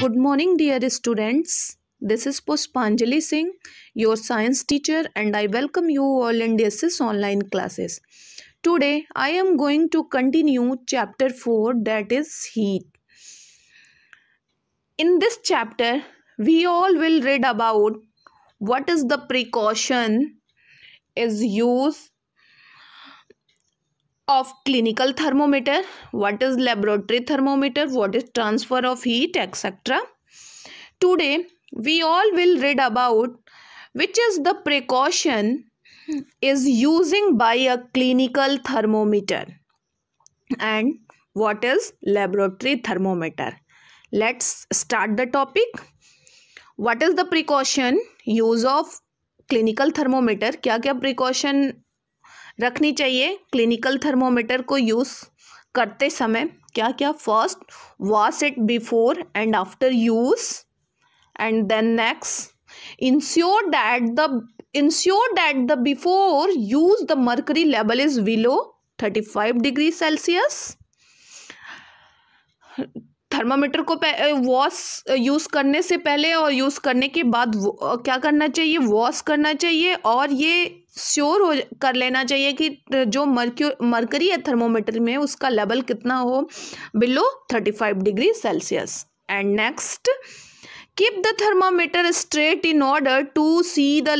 Good morning dear students. This is Pushpanjali Singh, your science teacher and I welcome you all in DSS online classes. Today I am going to continue chapter 4 that is heat. In this chapter we all will read about what is the precaution is used of clinical thermometer what is laboratory thermometer what is transfer of heat etc today we all will read about which is the precaution is using by a clinical thermometer and what is laboratory thermometer let's start the topic what is the precaution use of clinical thermometer क्या क्या precaution रखनी चाहिए clinical thermometer को use करते समय क्या क्या first wash it before and after use and then next ensure that the ensure that the before use the mercury level is below thirty five degree Celsius thermometer को wash use करने से पहले और use करने के बाद uh, क्या करना चाहिए वॉश करना चाहिए और ये श्योर हो कर लेना चाहिए कि जो मर्क्यू मर्करी है थर्मोमीटर में उसका लेवल कितना हो below thirty five degree Celsius and next keep the thermometer straight in order to see the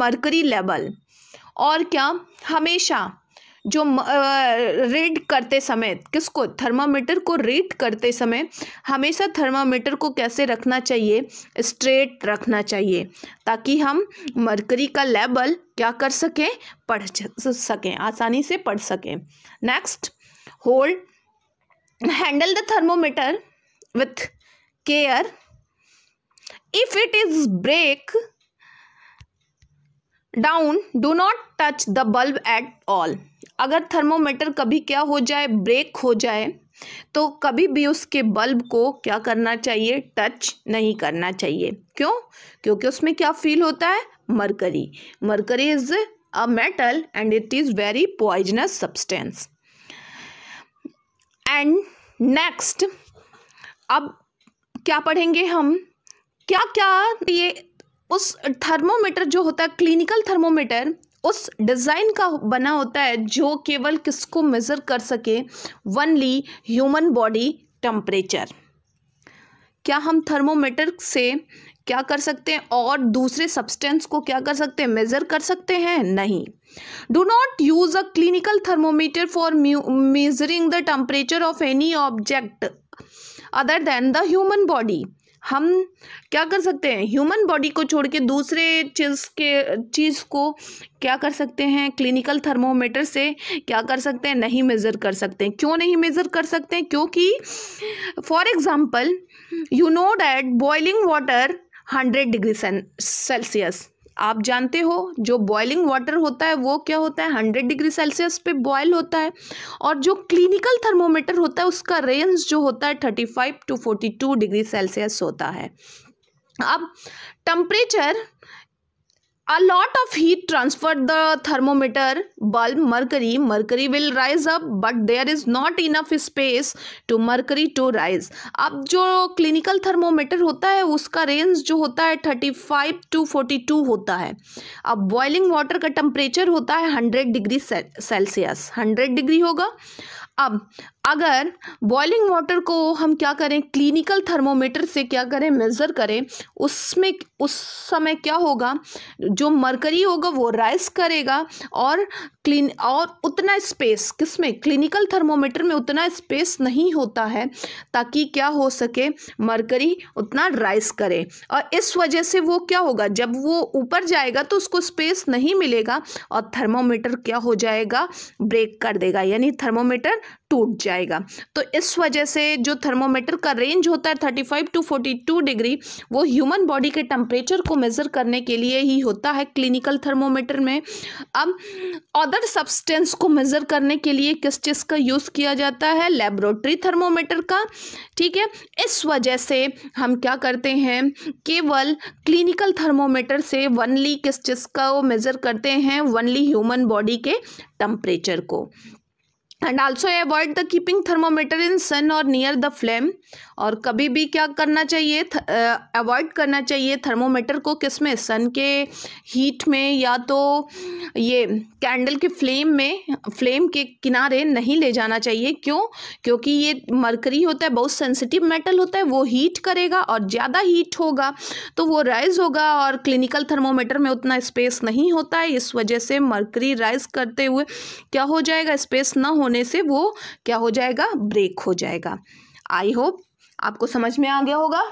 mercury level और क्या हमेशा जो रीड करते समय किसको थर्मामीटर को रीड करते समय हमेशा थर्मामीटर को कैसे रखना चाहिए स्ट्रेट रखना चाहिए ताकि हम मरकरी का लेवल क्या कर सकें पढ़ सकें आसानी से पढ़ सकें next hold handle the thermometer with care if it is break down do not touch the bulb at all अगर थर्मोमीटर कभी क्या हो जाए ब्रेक हो जाए तो कभी भी उसके बल्ब को क्या करना चाहिए टच नहीं करना चाहिए क्यों क्योंकि उसमें क्या फील होता है mercury mercury is a metal and it is very poisonous substance and next अब क्या पढ़ेंगे हम क्या क्या ये उस थर्मोमीटर जो होता है क्लिनिकल थर्मोमीटर उस डिज़ाइन का बना होता है जो केवल किसको मेज़र कर सके वनली ह्यूमन बॉडी टम्परेचर क्या हम थर्मोमीटर से क्या कर सकते हैं और दूसरे सब्सटेंस को क्या कर सकते हैं मेज़र कर सकते हैं नहीं do not use a clinical thermometer for measuring the temperature of any object other than the human body हम क्या कर सकते हैं ह्यूमन बॉडी को छोड़ के दूसरे चीज़ के चीज़ को क्या कर सकते हैं क्लिनिकल थर्मोमीटर से क्या कर सकते हैं नहीं मेज़र कर सकते हैं क्यों नहीं मेज़र कर सकते हैं क्योंकि for example you know that boiling water hundred degree Celsius आप जानते हो जो बॉयलिंग वाटर होता है वो क्या होता है हंड्रेड डिग्री सेल्सियस पे बॉयल होता है और जो क्लिनिकल थर्मोमीटर होता है उसका रेंज जो होता है thirty five to forty two degree Celsius होता है अब temperature a lot of heat transferred the thermometer bulb mercury mercury will rise up but there is not enough space to mercury to rise अब जो clinical thermometer होता है उसका range जो होता है thirty five to forty two होता है अब बॉइलिंग वाटर का टम्परेचर होता है hundred degree Celsius hundred degree होगा अब अगर बॉइलिंग वाटर को हम क्या करें क्लिनिकल थर्मोमीटर से क्या करें मेज़र करें उसमें उस समय क्या होगा जो मरकरी होगा वो राइस करेगा और क्लीन और उतना स्पेस किस में क्लिनिकल थर्मोमीटर में उतना स्पेस नहीं होता है ताकि क्या हो सके मरकरी उतना राइस करे और इस वजह से वो क्या होगा जब वो ऊपर जाएगा तो उसको स्पेस नहीं मिलेगा और थर्मोमीटर क्या हो जाएगा ब्रेक कर देगा यानी थर्मोमीटर टूट जाएगा तो इस वजह से जो थर्मोमीटर का रेंज होता है thirty five to forty two degree वो ह्यूमन बॉडी के टेम्परेचर को मेज़र करने के लिए ही होता है क्लिनिकल थर्मोमीटर में अब अदर सब्सटेंस को मेज़र करने के लिए किस चीज़ का यूज़ किया जाता है लेबोरेटरी थर्मोमीटर का ठीक है इस वजह से हम क्या करते हैं केवल क्लिनिकल थर्मोमीटर से वनली किस चीज़ का वो मेज़र करते हैं वनली ह्यूमन बॉडी के टम्परेचर को and also avoid the keeping thermometer in sun और नियर द फ्लेम और कभी भी क्या करना चाहिए अवॉइड करना चाहिए थर्मोमीटर को किस में सन के हीट में या तो ये कैंडल के फ्लेम में फ्लेम के किनारे नहीं ले जाना चाहिए क्यों क्योंकि ये मरकरी होता है बहुत सेंसिटिव मेटल होता है वो हीट करेगा और ज़्यादा हीट होगा तो वो राइज होगा और क्लिनिकल थर्मोमीटर में उतना स्पेस नहीं होता है इस वजह से मरकरी राइज करते हुए क्या हो जाएगा स्पेस न होने से वो क्या हो जाएगा ब्रेक हो जाएगा आई होप आपको समझ में आ गया होगा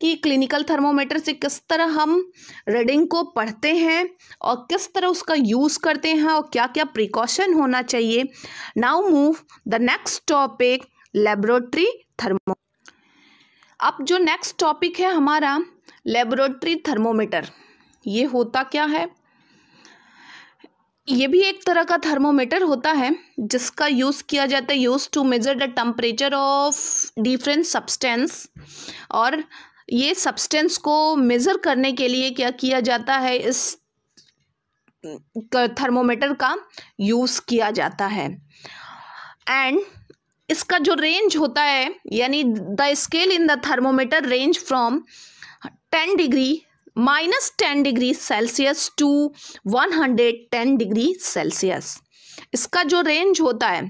कि क्लिनिकल थर्मोमीटर से किस तरह हम रीडिंग को पढ़ते हैं और किस तरह उसका यूज़ करते हैं और क्या क्या प्रिकॉशन होना चाहिए now move the next topic laboratory thermo अब जो नेक्स्ट टॉपिक है हमारा लेबोरेटरी थर्मोमीटर ये होता क्या है ये भी एक तरह का थर्मोमीटर होता है जिसका यूज़ किया जाता है use to measure the temperature of different substance और ये सब्सटेंस को मेज़र करने के लिए क्या किया जाता है इस थर्मोमीटर का यूज़ किया जाता है एंड इसका जो रेंज होता है यानी the scale in the thermometer range from ten degree minus ten degree Celsius to one hundred ten degree Celsius इसका जो रेंज होता है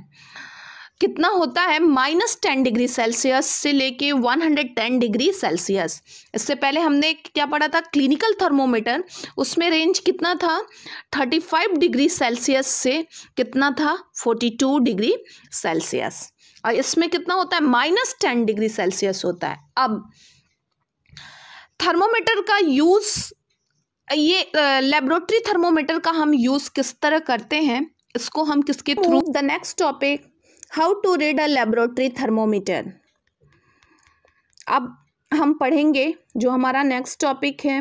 कितना होता है माइनस टेन डिग्री सेल्सियस से लेके one hundred ten degree Celsius इससे पहले हमने क्या पढ़ा था क्लिनिकल थर्मोमीटर उसमें रेंज कितना था थर्टी फाइव डिग्री सेल्सियस से कितना था फोर्टी टू डिग्री सेल्सियस और इसमें कितना होता है माइनस टेन डिग्री सेल्सियस होता है अब थर्मोमीटर का यूज़ ये लेबोरेटरी थर्मोमीटर का हम यूज़ किस तरह करते हैं इसको हम किसके through the next topic how to read a laboratory thermometer अब हम पढ़ेंगे जो हमारा नेक्स्ट टॉपिक है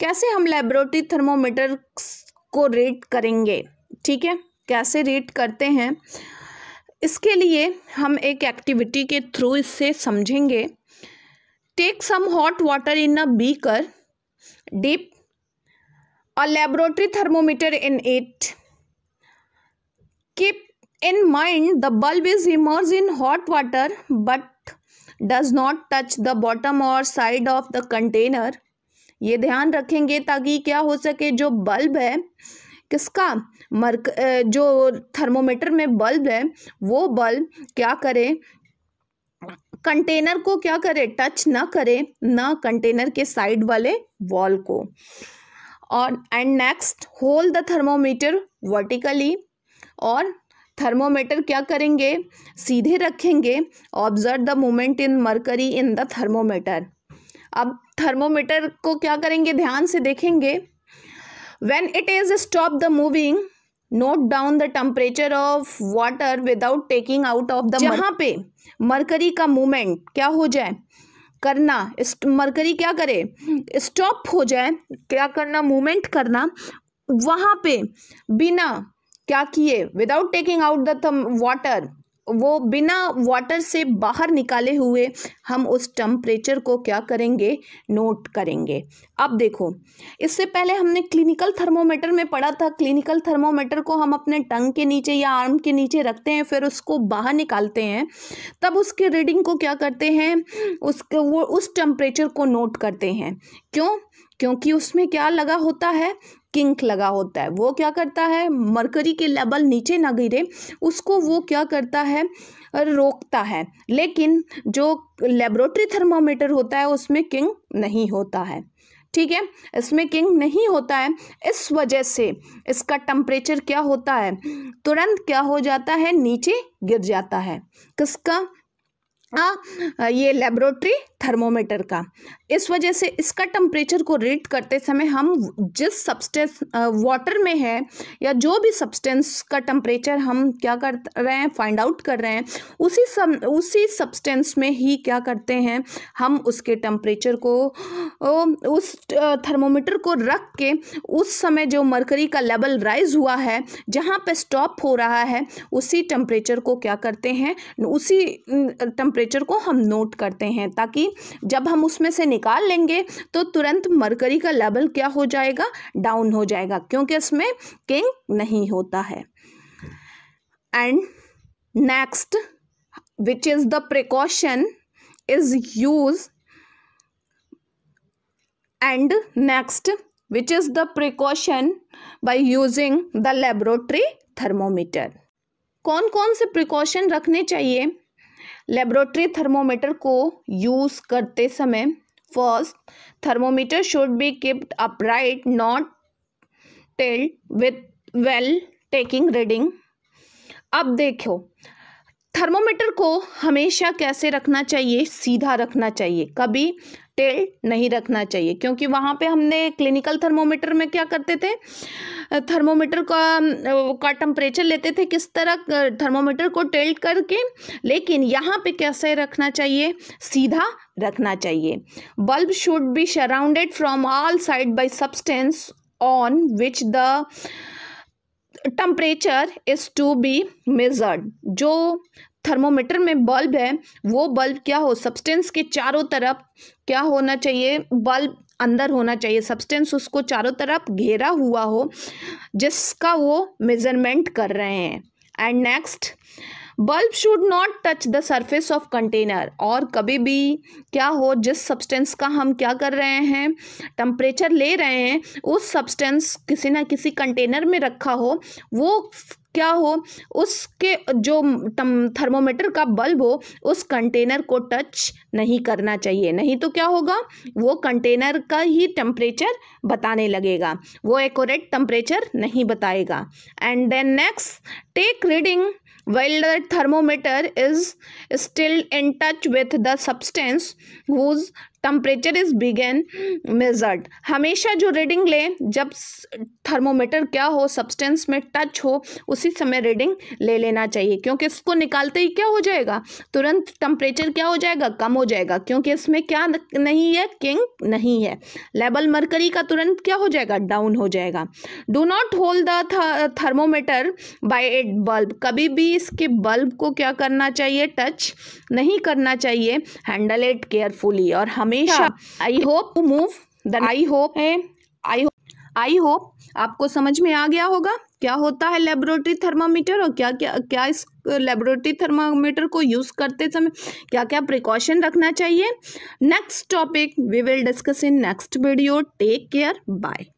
कैसे हम लेबोरेटरी थर्मोमीटर को रीड करेंगे ठीक है कैसे रीड करते हैं इसके लिए हम एक एक्टिविटी के थ्रू इससे समझेंगे take some hot water in a beaker dip a laboratory thermometer in it keep in mind the bulb is immerse in hot water but does not touch the bottom और side of the container ये ध्यान रखेंगे ताकि क्या हो सके जो bulb है किसका मर्क जो थर्मोमीटर में बल्ब है वो बल्ब क्या करे कंटेनर को क्या करे टच ना करे ना कंटेनर के साइड वाले वॉल को और and next hold the thermometer vertically और थर्मोमीटर क्या करेंगे सीधे रखेंगे observe the moment in mercury in the thermometer अब थर्मोमीटर को क्या करेंगे ध्यान से देखेंगे when it is stop the moving note down the temperature of water without taking out of the जहाँ पे मरकरी का मूवमेंट क्या हो जाए करना मरकरी क्या करे स्टॉप हो जाए क्या करना मूवमेंट करना वहाँ पे बिना क्या किए विदाउट टेकिंग आउट द थम वाटर वो बिना वाटर से बाहर निकाले हुए हम उस टम्परेचर को क्या करेंगे नोट करेंगे अब देखो इससे पहले हमने क्लिनिकल थर्मोमीटर में पढ़ा था क्लिनिकल थर्मोमीटर को हम अपने टंग के नीचे या आर्म के नीचे रखते हैं फिर उसको बाहर निकालते हैं तब उसके रीडिंग को क्या करते हैं उसके वो उस टम्परेचर को नोट करते हैं क्यों क्योंकि उसमें क्या लगा होता है किंक लगा होता है वो क्या करता है मरकरी के लेवल नीचे ना गिरे उसको वो क्या करता है रोकता है लेकिन जो लेबोरेटरी थर्मामीटर होता है उसमें किंक नहीं होता है ठीक है इसमें किंग नहीं होता है इस वजह से इसका टम्परेचर क्या होता है तुरंत क्या हो जाता है नीचे गिर जाता है किसका आ, ये लेबोरेटरी थर्मोमीटर का इस वजह से इसका टेम्परेचर को रीड करते समय हम जिस सब्सटेंस वाटर में है या जो भी सब्सटेंस का टेम्परेचर हम क्या कर रहे हैं फाइंड आउट कर रहे हैं उसी सम उसी सब्सटेंस में ही क्या करते हैं हम उसके टेम्परेचर को उस थर्मोमीटर को रख के उस समय जो मरकरी का लेवल राइज हुआ है जहाँ पे स्टॉप हो रहा है उसी टेम्परेचर को क्या करते हैं उसी टेम्परेचर को हम नोट करते हैं ताकि होगी जब हम उसमें से निकाल लेंगे तो तुरंत मरकरी का लेवल क्या हो जाएगा डाउन हो जाएगा क्योंकि इसमें किंग नहीं होता है and next which is the precaution is use and next which is the precaution by using the laboratory thermometer कौन कौन से प्रिकॉशन रखने चाहिए लेबोरेटरी थर्मोमीटर को यूज़ करते समय first thermometer should be kept upright not tilted with while taking reading अब देखो थर्मोमीटर को हमेशा कैसे रखना चाहिए सीधा रखना चाहिए कभी टेल नहीं रखना चाहिए क्योंकि वहाँ पे हमने क्लिनिकल थर्मोमीटर में क्या करते थे थर्मोमीटर का का टेम्परेचर लेते थे किस तरह थर्मोमीटर को टेल्ट करके लेकिन यहाँ पे कैसे रखना चाहिए सीधा रखना चाहिए bulb should be surrounded from all side by substance on which the temperature is to be measured जो थर्मोमीटर में बल्ब है वो बल्ब क्या हो सब्सटेंस के चारों तरफ क्या होना चाहिए बल्ब अंदर होना चाहिए सब्सटेंस उसको चारों तरफ घेरा हुआ हो जिसका वो मेजरमेंट कर रहे हैं and next bulb should not touch the surface of container और कभी भी क्या हो जिस सब्सटेंस का हम क्या कर रहे हैं टम्परेचर ले रहे हैं उस सब्सटेंस किसी ना किसी कंटेनर में रखा हो वो क्या हो उसके जो थर्मोमीटर का बल्ब हो उस कंटेनर को टच नहीं करना चाहिए नहीं तो क्या होगा वो कंटेनर का ही टेम्परेचर बताने लगेगा वो एकोरेट टेम्परेचर नहीं बताएगा and then next take reading while thermometer is still in touch with the substance whose temperature is बिग एन मेजर्ड हमेशा जो रीडिंग लें जब थर्मोमीटर क्या हो सब्सटेंस में टच हो उसी समय रीडिंग ले लेना चाहिए क्योंकि इसको निकालते ही क्या हो जाएगा तुरंत टम्परेचर क्या हो जाएगा कम हो जाएगा क्योंकि इसमें क्या नहीं है किंग नहीं है लेबल मरकरी का तुरंत क्या हो जाएगा डाउन हो जाएगा do not hold the thermometer by at bulb कभी भी इसके बल्ब को क्या करना चाहिए टच नहीं करना चाहिए हैंडल इट केयरफुली और हम हमेशा I hope move I hope है आई आई होप आपको समझ में आ गया होगा क्या होता है लेबोरेटरी थर्मामीटर और क्या क्या क्या इस लेबोरेटरी थर्मामीटर को यूज़ करते समय क्या क्या प्रिकॉशन रखना चाहिए next topic we will discuss in next video take care bye